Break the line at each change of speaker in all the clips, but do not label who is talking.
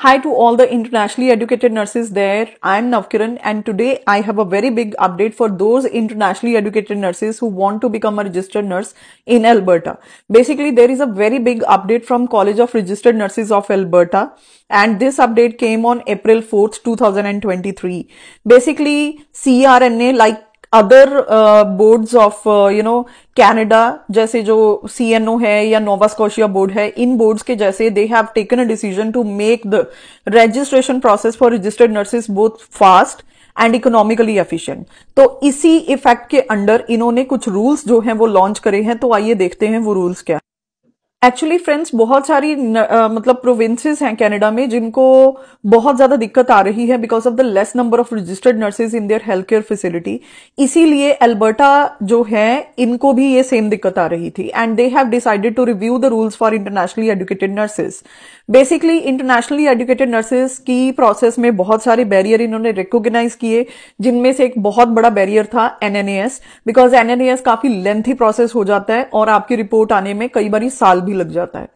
Hi to all the internationally educated nurses there. I am Navkiran and today I have a very big update for those internationally educated nurses who want to become a registered nurse in Alberta. Basically, there is a very big update from College of Registered Nurses of Alberta and this update came on April 4th, 2023. Basically, CRNA like other boards of you know Canada जैसे जो C N O है या नोवा Scotia board है इन boards के जैसे they have taken a decision to make the registration process for registered nurses बहुत fast and economically efficient तो इसी इफेक्ट के अंडर इन्होंने कुछ रूल्स जो हैं वो लॉन्च करे हैं तो आइए देखते हैं वो रूल्स क्या एक्चुअली फ्रेंड्स बहुत सारी न, आ, मतलब प्रोविंसेस हैं कनाडा में जिनको बहुत ज्यादा दिक्कत आ रही है because of the less number of registered nurses in their health care facility इसीलिए अल्बर्टा जो है इनको भी ये सेम दिक्कत आ रही थी and they have decided to review the rules for internationally educated nurses basically internationally educated nurses की प्रोसेस में बहुत सारे बैरियर इन्होंने रिकोगनाइज किए जिनमें से एक बहुत बड़ा बैरियर था एनएनएस बिकॉज एनएनएस काफी लेंथी प्रोसेस हो जाता है और आपकी रिपोर्ट आने में कई बार साल भी लग जाता है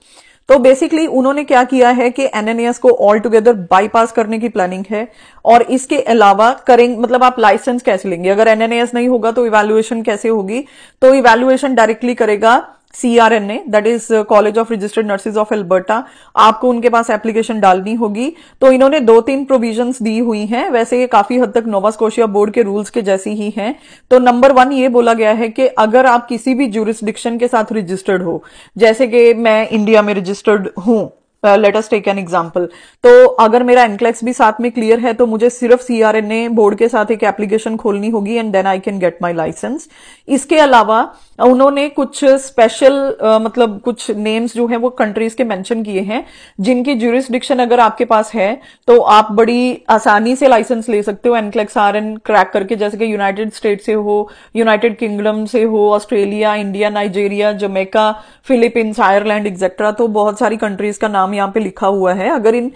तो बेसिकली उन्होंने क्या किया है कि एनएनएस को ऑल टुगेदर बाईपास करने की प्लानिंग है और इसके अलावा करेंगे मतलब आप लाइसेंस कैसे लेंगे अगर एनएनएस नहीं होगा तो इवेल्युएशन कैसे होगी तो इवेल्युएशन डायरेक्टली करेगा CRNA that is college of registered nurses of Alberta आपको उनके पास एप्लीकेशन डालनी होगी तो इन्होंने दो तीन प्रोविजंस दी हुई हैं वैसे ये काफी हद तक नोवा स्कोशिया बोर्ड के रूल्स के जैसी ही हैं तो नंबर वन ये बोला गया है कि अगर आप किसी भी ज्यूरिस्डिक्शन के साथ रजिस्टर्ड हो जैसे कि मैं इंडिया में रजिस्टर्ड हूं अस टेक एन एग्जाम्पल तो अगर मेरा एनक्लेक्स भी साथ में क्लियर है तो मुझे सिर्फ सीआरएनए बोर्ड के साथ एक एप्लीकेशन खोलनी होगी and then I can get my licence इसके अलावा uh, उन्होंने कुछ स्पेशल uh, मतलब कुछ नेम्स जो है वो कंट्रीज के मेंशन किए हैं जिनकी ज्यूरिस्डिक्शन अगर आपके पास है तो आप बड़ी आसानी से लाइसेंस ले सकते हो एनक्लेक्स आर एन क्रैक करके जैसे कि यूनाइटेड स्टेट से हो यूनाइटेड किंगडम से हो Australia India Nigeria Jamaica Philippines Ireland etcetera तो बहुत सारी कंट्रीज का नाम नाम यहाँ पे लिखा हुआ है अगर इन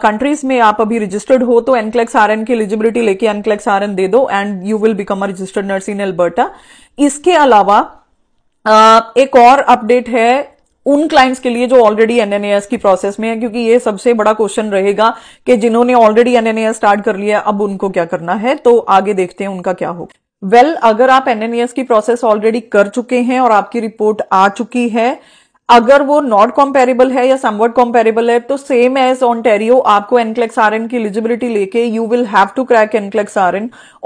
कंट्रीज um, uh, में आप अभी रजिस्टर्ड हो तो एनक्लेक्स आर की एलिजिबिलिटी लेके एनक्लेक्स आर दे दो and you will become a registered nurse in Alberta इसके अलावा uh, एक और अपडेट है उन क्लाइंट्स के लिए जो ऑलरेडी एनएनएएस की प्रोसेस में है क्योंकि ये सबसे बड़ा क्वेश्चन रहेगा कि जिन्होंने ऑलरेडी एनएनएएस स्टार्ट कर लिया अब उनको क्या करना है तो आगे देखते हैं उनका क्या होगा वेल well, अगर आप एनएनएएस की प्रोसेस ऑलरेडी कर चुके हैं और आपकी रिपोर्ट आ चुकी है अगर वो नॉट कॉम्पेरेबल है या समवट कॉम्पेरेबल है तो सेम एज ऑनटेरियो आपको एनक्लेक्स आर e की एलिजिबिलिटी लेके you will have to crack NCLEX R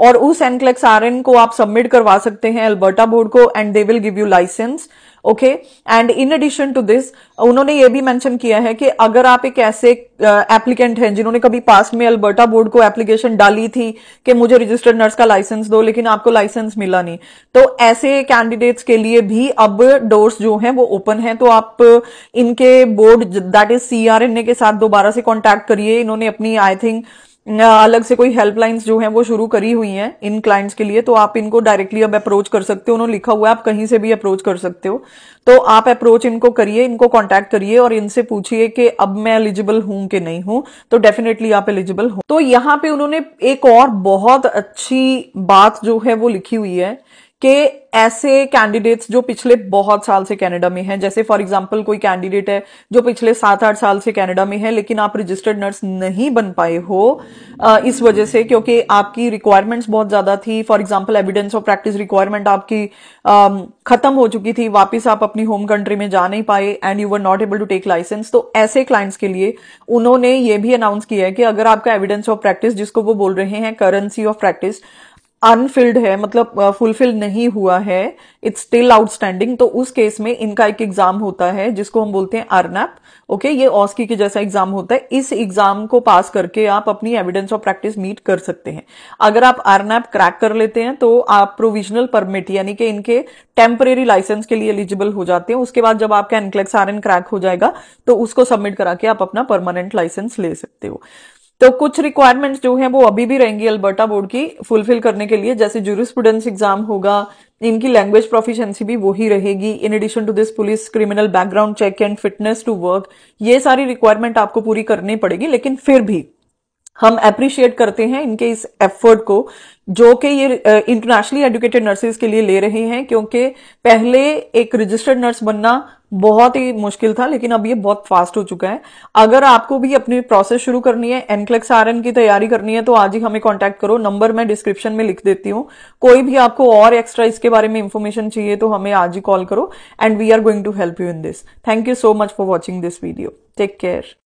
और उस एनक्लेक्स आर e को आप सबमिट करवा सकते हैं अल्बर्टा बोर्ड को and they will give you licence okay and in addition to this उन्होंने ये भी मेंशन किया है कि अगर आप एक ऐसे एप्लीकेंट हैं जिन्होंने कभी पास्ट में अल्बर्टा बोर्ड को एप्लीकेशन डाली थी कि मुझे रजिस्टर्ड नर्स का लाइसेंस दो लेकिन आपको लाइसेंस मिला नहीं तो ऐसे कैंडिडेट्स के लिए भी अब डोर्स जो हैं वो ओपन हैं तो आप इनके बोर्ड दैट इज सी के साथ दोबारा से कॉन्टैक्ट करिए इन्होंने अपनी आई थिंक अलग से कोई हेल्पलाइंस जो है वो शुरू करी हुई हैं इन क्लाइंट्स के लिए तो आप इनको डायरेक्टली अब अप्रोच कर सकते हो उन्होंने लिखा हुआ है आप कहीं से भी अप्रोच कर सकते हो तो आप अप्रोच इनको करिए इनको कांटेक्ट करिए और इनसे पूछिए कि अब मैं एलिजिबल हूं कि नहीं हूं तो डेफिनेटली आप एलिजिबल हो तो यहाँ पे उन्होंने एक और बहुत अच्छी बात जो है वो लिखी हुई है कि ऐसे कैंडिडेट्स जो पिछले बहुत साल से कनाडा में हैं जैसे फॉर एग्जांपल कोई कैंडिडेट है जो पिछले सात आठ साल से कनाडा में है लेकिन आप रजिस्टर्ड नर्स नहीं बन पाए हो इस वजह से क्योंकि आपकी रिक्वायरमेंट्स बहुत ज्यादा थी for example evidence of practice requirement आपकी खत्म हो चुकी थी वापिस आप अपनी होम कंट्री में जा नहीं पाए and you were not able to take licence तो ऐसे क्लाइंट्स के लिए उन्होंने ये भी अनाउंस किया है कि अगर आपका एविडेंस ऑफ प्रैक्टिस जिसको वो बोल रहे हैं करेंसी ऑफ प्रैक्टिस अनफिल्ड है मतलब फुलफिल नहीं हुआ है इट्स स्टिल आउटस्टैंडिंग तो उस केस में इनका एक एग्जाम होता है जिसको हम बोलते हैं आरनैप ओके ये ऑस्की के जैसा एग्जाम होता है इस एग्जाम को पास करके आप अपनी एविडेंस ऑफ प्रैक्टिस मीट कर सकते हैं अगर आप आरनैप क्रैक कर लेते हैं तो आप प्रोविजनल परमिट यानी कि इनके टेम्परेरी लाइसेंस के लिए एलिजिबल हो जाते हैं उसके बाद जब आपका एनक्लेक्स आर क्रैक हो जाएगा तो उसको सबमिट करा के आप अपना परमानेंट लाइसेंस ले सकते हो तो कुछ रिक्वायरमेंट्स जो हैं वो अभी भी रहेंगी अल्बर्टा बोर्ड की फुलफिल करने के लिए जैसे स्टूडेंट्स एग्जाम होगा इनकी लैंग्वेज प्रोफिशिएंसी भी वही रहेगी in addition to this police criminal background check and fitness to work ये सारी रिक्वायरमेंट आपको पूरी करनी पड़ेगी लेकिन फिर भी हम अप्रिशिएट करते हैं इनके इस एफर्ट को जो कि ये इंटरनेशनली एडुकेटेड नर्सेज के लिए ले रहे हैं क्योंकि पहले एक रजिस्टर्ड नर्स बनना बहुत ही मुश्किल था लेकिन अब ये बहुत फास्ट हो चुका है अगर आपको भी अपनी प्रोसेस शुरू करनी है एनक्लेक्स आर की तैयारी करनी है तो आज ही हमें कॉन्टैक्ट करो नंबर मैं डिस्क्रिप्शन में लिख देती हूँ कोई भी आपको और एक्स्ट्रा इसके बारे में इंफॉर्मेशन चाहिए तो हमें आज ही कॉल करो and we are going to help you in this thank you so much for watching this video take care